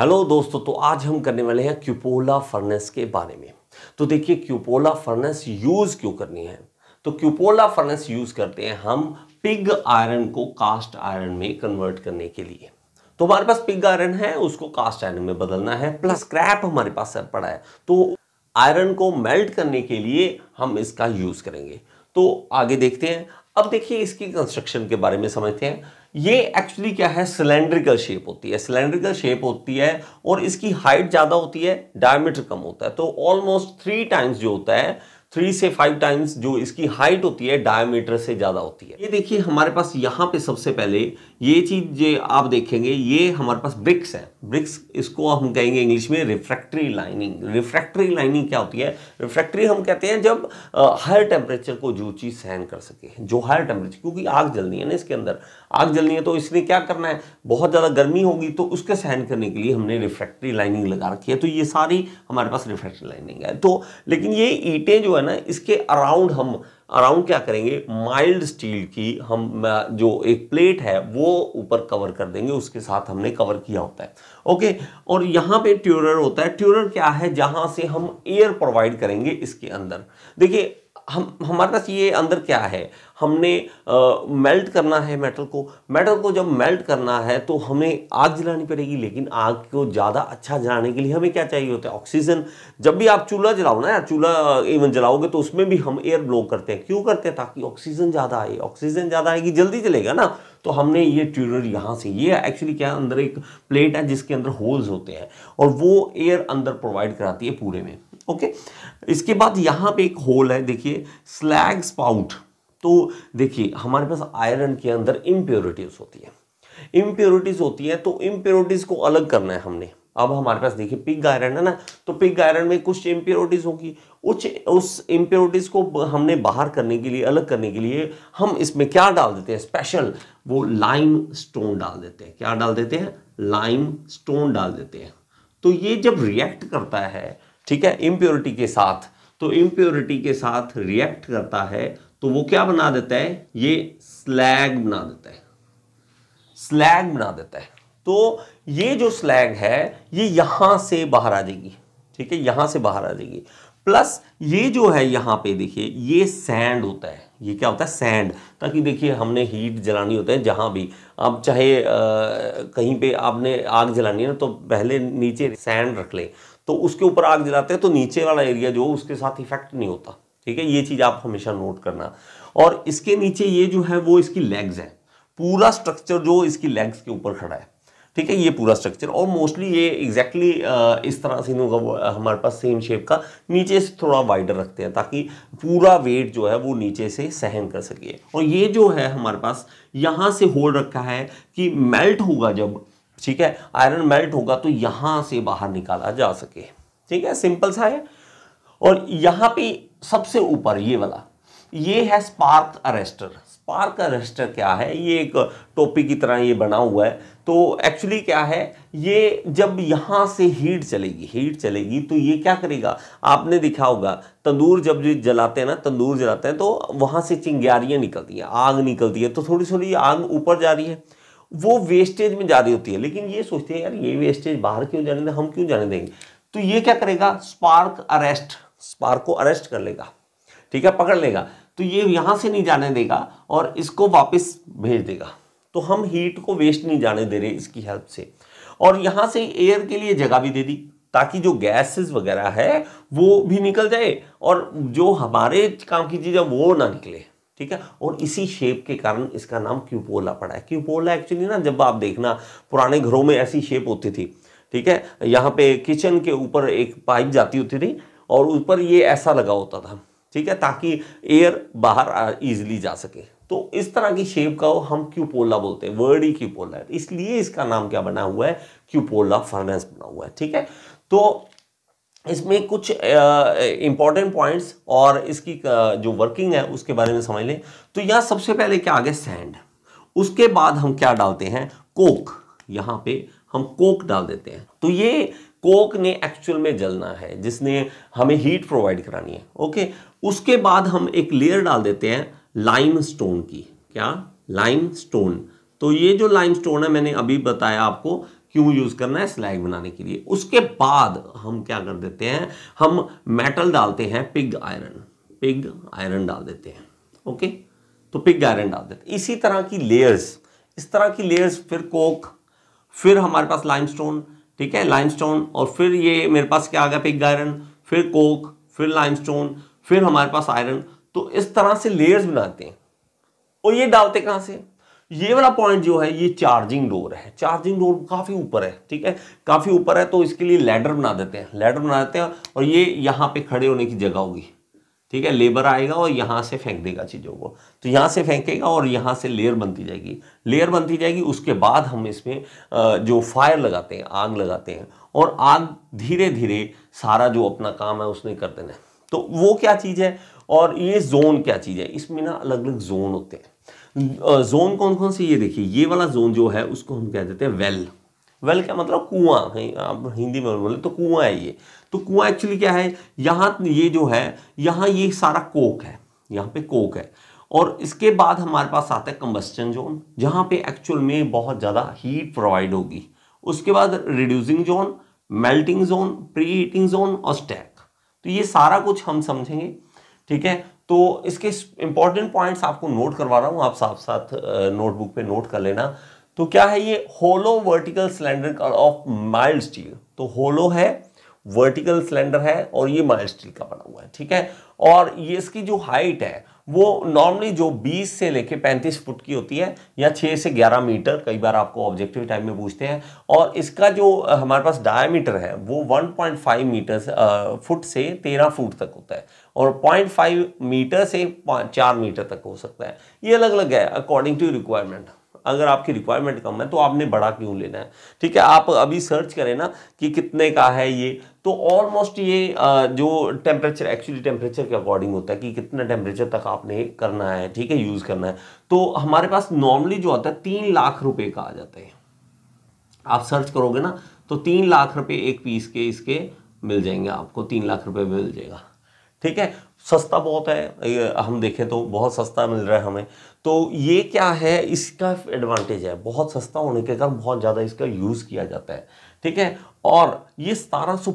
hello दोस्तों तो आज हम करने वाले हैं क्यूपोला फर्नेस के बारे में तो देखिए क्यूपोला फर्नेस यूज क्यों करनी है तो क्यूपोला फर्नेस यूज करते हैं हम पिग आयरन को कास्ट आयरन में कन्वर्ट करने के लिए तो हमारे पास पिग आयरन है उसको कास्ट आयरन में बदलना है प्लस क्रैप हमारे पास सर पड़ा है तो आयरन को मेल्ट करने के लिए हम इसका यूज करेंगे तो आगे देखते हैं अब देखिए इसकी कंस्ट्रक्शन के बारे में समझते हैं ये एक्चुअली क्या है सिलेंड्रिकल शेप होती है सिलेंड्रिकल शेप होती है और इसकी हाइट ज़्यादा होती है डायमीटर कम होता है तो ऑलमोस्ट थ्री टाइम्स जो होता है थ्री से फाइव टाइम्स जो इसकी हाइट होती है डायमीटर से ज़्यादा होती है ये देखिए हमारे पास यहाँ पे सबसे पहले ये चीज़ जो आप देखेंगे ये हमारे पास ब्रिक्स है ब्रिक्स इसको हम कहेंगे इंग्लिश में रिफ्रैक्ट्री लाइनिंग रिफ्रैक्ट्री लाइनिंग क्या होती है रिफ्रैक्ट्री हम कहते हैं जब हायर टेम्परेचर को जो चीज़ सहन कर सके जो हायर टेम्परेचर क्योंकि आग जलनी है ना इसके अंदर आग जलनी है तो इसने क्या करना है बहुत ज़्यादा गर्मी होगी तो उसके सहन करने के लिए हमने रिफ्रैक्ट्री लाइनिंग लगा रखी है तो ये सारी हमारे पास रिफ्रैक्ट्री लाइनिंग है तो लेकिन ये ईटें जो है ना इसके अराउंड हम अराउंड क्या करेंगे माइल्ड स्टील की हम जो एक प्लेट है वो ऊपर कवर कर देंगे उसके साथ हमने कवर किया होता है ओके और यहाँ पे ट्यूरर होता है ट्यूरर क्या है जहाँ से हम एयर प्रोवाइड करेंगे इसके अंदर देखिए हम हमारे पास ये अंदर क्या है हमने आ, मेल्ट करना है मेटल को मेटल को जब मेल्ट करना है तो हमें आग जलानी पड़ेगी लेकिन आग को ज़्यादा अच्छा जलाने के लिए हमें क्या चाहिए होता है ऑक्सीजन जब भी आप चूल्हा जलाओ ना यार चूल्हा इवन जलाओगे तो उसमें भी हम एयर ब्लो करते हैं क्यों करते हैं ताकि ऑक्सीजन ज़्यादा आए ऑक्सीजन ज़्यादा आएगी जल्दी जलेगा ना तो हमने ये ट्यूरर यहाँ से ये एक्चुअली क्या अंदर एक प्लेट है जिसके अंदर होल्स होते हैं और वो एयर अंदर प्रोवाइड कराती है पूरे में ओके इसके बाद यहाँ पे एक होल है देखिए स्लैग स्पाउट तो देखिए हमारे पास आयरन के अंदर इम्प्योरिटीज होती है इम्प्योरिटीज होती है तो इम्प्योरिटीज को अलग करना है हमने अब हमारे पास देखिए पिग आयरन है ना तो पिग आयरन में कुछ इम्प्योरिटीज़ होगी उच्च उस इम्प्योरिटीज़ को हमने बाहर करने के लिए अलग करने के लिए हम इसमें क्या डाल देते हैं स्पेशल वो लाइम स्टोन डाल देते हैं क्या डाल देते हैं लाइम स्टोन डाल देते हैं तो ये जब रिएक्ट करता है ठीक है इम्प्योरिटी के साथ तो इम्प्योरिटी के साथ रिएक्ट करता है तो वो क्या बना देता है ये स्लैग बना देता है स्लैग बना देता है तो ये जो स्लैग है ये यहां से बाहर आ जाएगी ठीक है यहां से बाहर आ जाएगी प्लस ये जो है यहां पे देखिए ये सैंड होता है ये क्या होता है सैंड ताकि देखिए हमने हीट जलानी होता है जहां भी आप चाहे आ, कहीं पे आपने आग जलानी है ना तो पहले नीचे सैंड रख ले तो उसके ऊपर आग जलाते हैं तो नीचे वाला एरिया जो उसके साथ इफेक्ट नहीं होता ठीक है ये चीज़ आप हमेशा नोट करना और इसके नीचे ये जो है वो इसकी लेग्स है पूरा स्ट्रक्चर जो इसकी लेग्स के ऊपर खड़ा है ठीक है ये पूरा स्ट्रक्चर और मोस्टली ये एग्जैक्टली exactly इस तरह से इन होगा हमारे पास सेम शेप का नीचे से थोड़ा वाइडर रखते हैं ताकि पूरा वेट जो है वो नीचे से सहन कर सके और ये जो है हमारे पास यहाँ से होल रखा है कि मेल्ट होगा जब ठीक है आयरन मेल्ट होगा तो यहाँ से बाहर निकाला जा सके ठीक है सिंपल सा है और यहाँ पे सबसे ऊपर ये वाला ये है स्पार्क अरेस्टर पार्क का रजिस्टर क्या है ये एक टोपी की तरह ये बना हुआ है तो एक्चुअली क्या है ये जब यहाँ से हीट चलेगी हीट चलेगी तो ये क्या करेगा आपने दिखा होगा तंदूर जब जलाते हैं ना तंदूर जलाते हैं तो वहाँ से चिंगारियाँ निकलती हैं आग निकलती है तो थोड़ी थोड़ी आग ऊपर जा रही है वो वेस्टेज में जा रही होती है लेकिन ये सोचते हैं यार ये वेस्टेज बाहर क्यों जाने दें हम क्यों जाने देंगे तो ये क्या करेगा स्पार्क अरेस्ट स्पार्क को अरेस्ट कर लेगा ठीक है पकड़ लेगा तो ये यहाँ से नहीं जाने देगा और इसको वापस भेज देगा तो हम हीट को वेस्ट नहीं जाने दे रहे इसकी हेल्प से और यहाँ से एयर के लिए जगह भी दे दी ताकि जो गैसेस वगैरह है वो भी निकल जाए और जो हमारे काम की चीज़ है वो ना निकले ठीक है और इसी शेप के कारण इसका नाम क्यूपोला पड़ा है क्यूपोला एक्चुअली ना जब आप देखना पुराने घरों में ऐसी शेप होती थी ठीक है यहाँ पे किचन के ऊपर एक पाइप जाती होती थी और ऊपर ये ऐसा लगा होता था ठीक है ताकि एयर बाहर ईजिली जा सके तो इस तरह की शेप का हम क्यूपोला बोलते हैं वर्ड ही क्यूपोला है तो इसलिए इसका नाम क्या बना हुआ है क्यूपोला फर्नेस बना हुआ है ठीक है तो इसमें कुछ इंपॉर्टेंट पॉइंट्स और इसकी जो वर्किंग है उसके बारे में समझ लें तो यहाँ सबसे पहले क्या आ गया सैंड उसके बाद हम क्या डालते हैं कोक यहां पे हम कोक डाल देते हैं तो ये कोक ने एक्चुअल में जलना है जिसने हमें हीट प्रोवाइड करानी है ओके उसके बाद हम एक लेयर डाल देते हैं लाइम स्टोन की क्या लाइम स्टोन तो ये जो लाइम स्टोन है मैंने अभी बताया आपको क्यों यूज करना है स्लैग बनाने के लिए उसके बाद हम क्या कर देते हैं हम मेटल डालते हैं पिग आयरन पिग आयरन डाल देते हैं ओके तो पिग आयरन डाल देते हैं इसी तरह की लेयर्स इस तरह की लेयर्स फिर कोक फिर हमारे पास लाइमस्टोन ठीक है लाइमस्टोन और फिर ये मेरे पास क्या आ गया पिग आयरन फिर कोक फिर लाइमस्टोन फिर हमारे पास आयरन तो इस तरह से लेयर्स बनाते हैं और ये डालते कहाँ से ये वाला पॉइंट जो है ये चार्जिंग डोर है चार्जिंग डोर काफ़ी ऊपर है ठीक है काफ़ी ऊपर है तो इसके लिए लैडर बना देते हैं लैडर बना देते हैं और ये यहां पे खड़े होने की जगह होगी ठीक है लेबर आएगा और यहाँ से फेंक देगा चीज़ों को तो यहाँ से फेंकेगा और यहाँ से लेयर बनती जाएगी लेयर बनती जाएगी उसके बाद हम इसमें जो फायर लगाते हैं आग लगाते हैं और आग धीरे धीरे सारा जो अपना काम है उसने कर देना है तो वो क्या चीज़ है और ये जोन क्या चीज़ है इसमें ना अलग अलग जोन होते हैं जोन कौन कौन से ये देखिए ये वाला जोन जो है उसको हम कह देते हैं वेल वेल क्या मतलब कुआं कहीं आप हिंदी में बोले तो कुआं है ये तो कुआं एक्चुअली क्या है यहाँ ये जो है यहाँ ये सारा कोक है यहाँ पे कोक है और इसके बाद हमारे पास आता है कम्बस्टन जोन जहाँ पे एक्चुअल में बहुत ज़्यादा हीट प्रोवाइड होगी उसके बाद reducing zone melting zone preheating zone और स्टैक तो ये सारा कुछ हम समझेंगे ठीक है तो इसके इंपॉर्टेंट पॉइंट्स आपको नोट करवा रहा हूँ आप साथ साथ नोटबुक पे नोट कर लेना तो क्या है ये होलो वर्टिकल सिलेंडर का ऑफ माइल्ड स्टील तो होलो है वर्टिकल सिलेंडर है और ये माइल्ड स्टील का बना हुआ है ठीक है और ये इसकी जो हाइट है वो नॉर्मली जो 20 से लेके 35 फुट की होती है या 6 से 11 मीटर कई बार आपको ऑब्जेक्टिव टाइम में पूछते हैं और इसका जो हमारे पास डायमीटर है वो 1.5 मीटर फुट से 13 फुट तक होता है और 0.5 मीटर से 4 मीटर तक हो सकता है ये अलग अलग है अकॉर्डिंग टू रिक्वायरमेंट अगर आपकी रिक्वायरमेंट कम है तो आपने बड़ा क्यों लेना है ठीक है आप अभी सर्च करें ना कि कितने का है ये तो ऑलमोस्ट ये जो टेम्परेचर एक्चुअली टेम्परेचर के अकॉर्डिंग होता है कि कितना टेम्परेचर तक आपने करना है ठीक है यूज़ करना है तो हमारे पास नॉर्मली जो आता है तीन लाख रुपये का आ जाता है आप सर्च करोगे ना तो तीन लाख रुपए एक पीस के इसके मिल जाएंगे आपको तीन लाख रुपए मिल जाएगा ठीक है सस्ता बहुत है हम देखें तो बहुत सस्ता मिल रहा है हमें तो ये क्या है इसका एडवांटेज है बहुत सस्ता होने के कारण बहुत ज़्यादा इसका यूज़ किया जाता है ठीक है और ये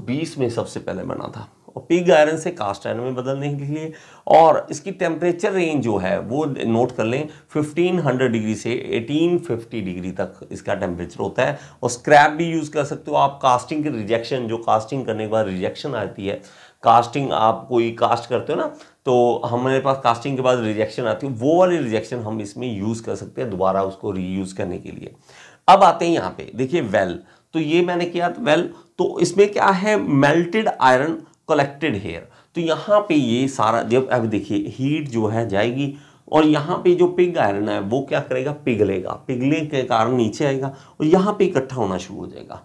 बीस में सबसे पहले बना था और पिग आयरन से कास्ट आयरन में बदलने के लिए और इसकी टेम्परेचर रेंज जो है वो नोट कर लें 1500 डिग्री से 1850 डिग्री तक इसका टेम्परेचर होता है और स्क्रैप भी यूज़ कर सकते हो आप कास्टिंग के रिजेक्शन जो कास्टिंग करने के बाद रिजेक्शन आती है कास्टिंग आप कोई कास्ट करते हो ना तो हमारे पास कास्टिंग के बाद रिजेक्शन आती है वो वाली रिजेक्शन हम इसमें यूज़ कर सकते हैं दोबारा उसको रीयूज़ करने के लिए अब आते हैं यहाँ पे देखिए वेल तो ये मैंने किया वेल तो इसमें क्या है मेल्टेड आयरन कलेक्टेड हेयर तो यहाँ पे ये सारा जब अब देखिए हीट जो है जाएगी और यहाँ पे जो पिग आयरन है वो क्या करेगा पिघलेगा पिघले के कारण नीचे आएगा और यहाँ पे इकट्ठा होना शुरू हो जाएगा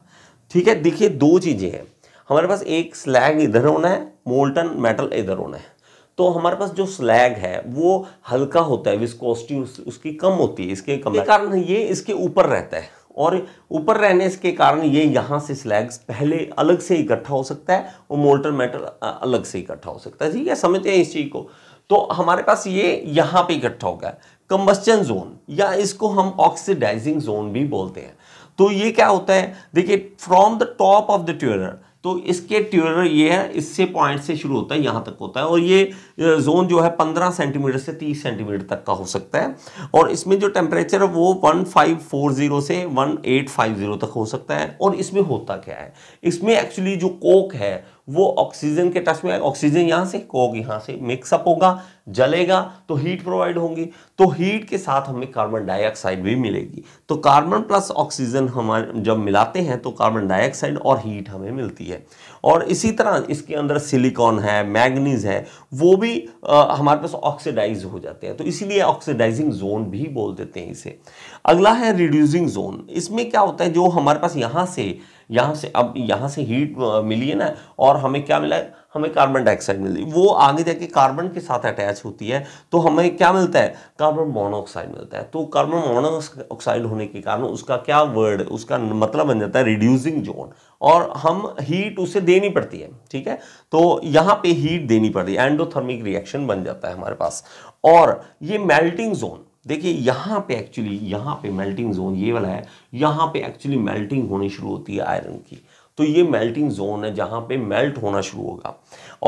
ठीक है देखिए दो चीज़ें हैं हमारे पास एक स्लैग इधर होना है मोल्टन मेटल इधर होना है तो हमारे पास जो स्लैग है वो हल्का होता है विस्कोसिटी उस, उसकी कम होती है इसके कम कारण ये इसके ऊपर रहता है और ऊपर रहने के कारण ये यहाँ से स्लैग्स पहले अलग से इकट्ठा हो सकता है और मोल्टन मेटल अलग से इकट्ठा हो सकता है ठीक है समझते हैं इस चीज़ को तो हमारे पास ये यहाँ पे इकट्ठा हो गया कंबस्चन जोन या इसको हम ऑक्सीडाइजिंग जोन भी बोलते हैं तो ये क्या होता है देखिए from the top of the tuner तो इसके ट्यूरर ये है इससे पॉइंट से शुरू होता है यहाँ तक होता है और ये जोन जो है पंद्रह सेंटीमीटर से तीस सेंटीमीटर तक का हो सकता है और इसमें जो टेम्परेचर है वो वन फाइव फोर ज़ीरो से वन एट फाइव ज़ीरो तक हो सकता है और इसमें होता क्या है इसमें एक्चुअली जो कोक है वो ऑक्सीजन के टच में ऑक्सीजन यहाँ से कोक यहाँ से मिक्सअप होगा जलेगा तो हीट प्रोवाइड होगी तो हीट के साथ हमें कार्बन डाइऑक्साइड भी मिलेगी तो कार्बन प्लस ऑक्सीजन हमारे जब मिलाते हैं तो कार्बन डाइऑक्साइड और हीट हमें मिलती है और इसी तरह इसके अंदर सिलिकॉन है मैग्नीज है वो भी आ, हमारे पास ऑक्सीडाइज हो जाते हैं तो इसीलिए ऑक्सीडाइजिंग जोन भी बोल देते हैं इसे अगला है रिड्यूसिंग जोन इसमें क्या होता है जो हमारे पास यहाँ से यहाँ से अब यहाँ से हीट मिली है ना और हमें क्या मिला है हमें कार्बन डाइऑक्साइड मिली वो आगे जाके कार्बन के साथ अटैच होती है तो हमें क्या मिलता है कार्बन मोनोऑक्साइड मिलता है तो कार्बन मोनोऑक्साइड होने के कारण उसका क्या वर्ड उसका मतलब बन जाता है रिड्यूसिंग जोन और हम हीट उसे देनी पड़ती है ठीक है तो यहाँ पे हीट देनी पड़ती है एंडोथर्मिक रिएक्शन बन जाता है हमारे पास और ये मेल्टिंग जोन देखिए यहाँ पे एक्चुअली यहाँ पे मेल्टिंग जोन ये वाला है यहाँ पे एक्चुअली मेल्टिंग होनी शुरू होती है आयरन की तो ये मेल्टिंग जोन है जहाँ पे मेल्ट होना शुरू होगा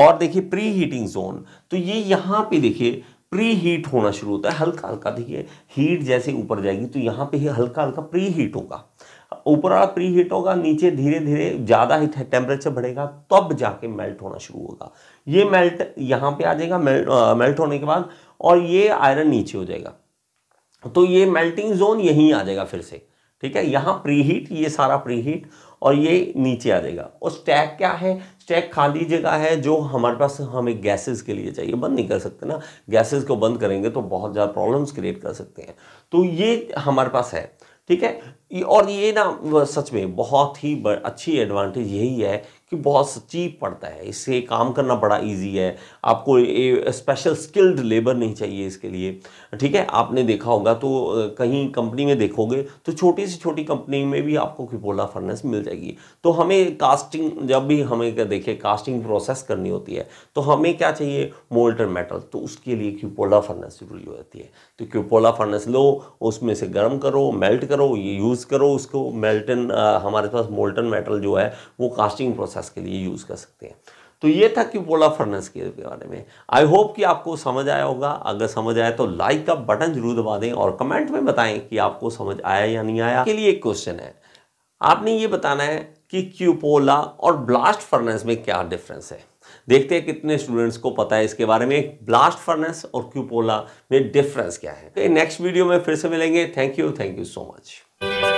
और देखिए प्री हीटिंग जोन तो ये यहाँ पे देखिए प्री हीट होना शुरू होता है हल्का हल्का देखिए हीट जैसे ऊपर जाएगी तो यहाँ पे हल्का हल्का प्री हीट होगा ऊपर वाला प्री हीट होगा नीचे धीरे धीरे ज़्यादा ही टेम्परेचर बढ़ेगा तब जाके मेल्ट होना शुरू होगा ये मेल्ट यहाँ पे आ जाएगा मेल्ट होने के बाद और ये आयरन नीचे हो जाएगा तो ये मेल्टिंग जोन यहीं आ जाएगा फिर से ठीक है यहाँ प्री हीट ये सारा प्री हीट और ये नीचे आ जाएगा और स्टैक क्या है स्टैक खाली जगह है जो हमारे पास हमें गैसेस के लिए चाहिए बंद नहीं कर सकते ना गैसेस को बंद करेंगे तो बहुत ज़्यादा प्रॉब्लम्स क्रिएट कर सकते हैं तो ये हमारे पास है ठीक है और ये ना सच में बहुत ही अच्छी एडवांटेज यही है कि बहुत सच्ची पड़ता है इससे काम करना बड़ा इजी है आपको ए, स्पेशल स्किल्ड लेबर नहीं चाहिए इसके लिए ठीक है आपने देखा होगा तो कहीं कंपनी में देखोगे तो छोटी से छोटी कंपनी में भी आपको क्यूपोला फर्नेस मिल जाएगी तो हमें कास्टिंग जब भी हमें देखे कास्टिंग प्रोसेस करनी होती है तो हमें क्या चाहिए मोल्टर मेटल तो उसके लिए क्यूपोला फर्नेस जरूरी होती है तो क्यूपोला फर्नेस लो उसमें से गर्म करो मेल्ट करो ये यूज़ यूज़ करो उसको मेल्टन हमारे पास मोल्टन मेटल जो है वो कास्टिंग प्रोसेस के लिए यूज़ कर सकते हैं तो ये था कि पोला फर्नेस के बारे में आई होप कि आपको समझ आया होगा अगर समझ आया तो लाइक का बटन जरूर दबा दें और कमेंट में बताएं कि आपको समझ आया या नहीं आया के लिए एक क्वेश्चन है आपने ये बताना है कि क्यूपोला और ब्लास्ट फर्नेस में क्या डिफरेंस है देखते हैं कितने स्टूडेंट्स को पता है इसके बारे में ब्लास्ट फर्नेस और क्यूपोला में डिफरेंस क्या है नेक्स्ट वीडियो में फिर से मिलेंगे thank you thank you so much